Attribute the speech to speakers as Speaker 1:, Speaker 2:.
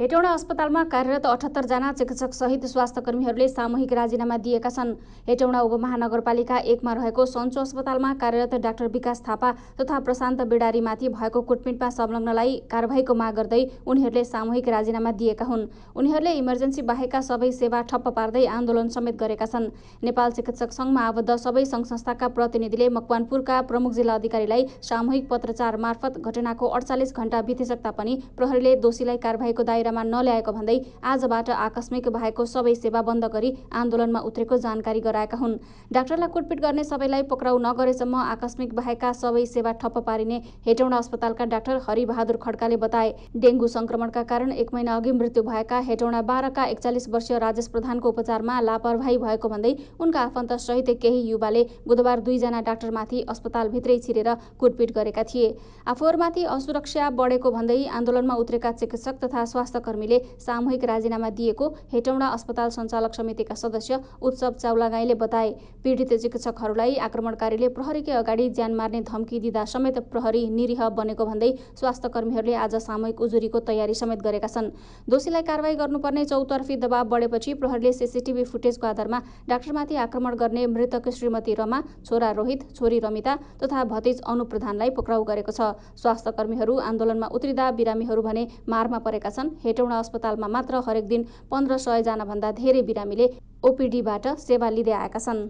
Speaker 1: हेटौँडा अस्पतालमा कार्यरत अठहत्तरजना चिकित्सक सहित स्वास्थ्य कर्मीहरूले सामूहिक राजीनामा दिएका छन् हेटौँडा उपमहानगरपालिका एकमा रहेको सन्चो अस्पतालमा कार्यरत डाक्टर विकास थापा तथा प्रशान्त बेडारीमाथि भएको कुटपिटमा संलग्नलाई कारवाहीको माग गर्दै उनीहरूले सामूहिक राजीनामा दिएका हुन् उनीहरूले इमर्जेन्सी बाहेकका सबै सेवा ठप्प पार्दै आन्दोलन समेत गरेका छन् नेपाल चिकित्सक सङ्घमा आबद्ध सबै सङ्घ संस्थाका प्रतिनिधिले मकवानपुरका प्रमुख जिल्ला अधिकारीलाई सामूहिक पत्रचार मार्फत घटनाको अडचालिस घण्टा बितिसक्दा पनि प्रहरीले दोषीलाई कारवाहीको दायरा दायरामा नल्याएको भन्दै आजबाट आकस्मिक भएको सबै सेवा बन्द गरी आन्दोलनमा उत्रेको जानकारी गराएका हुन् डाक्टरलाई कुटपिट गर्ने सबैलाई पक्राउ नगरेसम्म आकस्मिक भएका सबै सेवा ठप्प पारिने हेटौँडा अस्पतालका डाक्टर हरिबहादुर खड्काले बताए डेङ्गु सङ्क्रमणका कारण एक महिना अघि मृत्यु भएका हेटौँडा बाह्रका एकचालिस वर्षीय राजेश प्रधानको उपचारमा लापरवाही भएको भन्दै उनका आफन्त सहित केही युवाले बुधबार दुईजना डाक्टरमाथि अस्पतालभित्रै छिरेर कुटपिट गरेका थिए आफूहरूमाथि असुरक्षा बढेको भन्दै आन्दोलनमा उत्रेका चिकित्सक तथा स्वास्थ्य स्वास्थ्यकर्मीले सामूहिक राजीनामा दिएको हेटौँडा अस्पताल सञ्चालक समितिका सदस्य उत्सव चाउलागाईले बताए पीडित चिकित्सकहरूलाई आक्रमणकारीले प्रहरीकै अगाडि ज्यान मार्ने धम्की दिँदा समेत प्रहरी निरीह बनेको भन्दै स्वास्थ्यकर्मीहरूले आज सामूहिक उजुरीको तयारी समेत गरेका छन् दोषीलाई कारवाही गर्नुपर्ने चौतर्फी दबाव बढेपछि प्रहरीले सिसिटिभी फुटेजको आधारमा डाक्टरमाथि आक्रमण गर्ने मृतक श्रीमती रमा छोरा रोहित छोरी रमिता तथा भतिज अनुप्रधानलाई पक्राउ गरेको छ स्वास्थ्यकर्मीहरू आन्दोलनमा उत्रिँदा बिरामीहरू भने मारमा परेका छन् हेटौँडा अस्पतालमा मात्र हरेक दिन पन्ध्र सयजनाभन्दा धेरै बिरामीले ओपिडीबाट सेवा लिँदै आएका छन्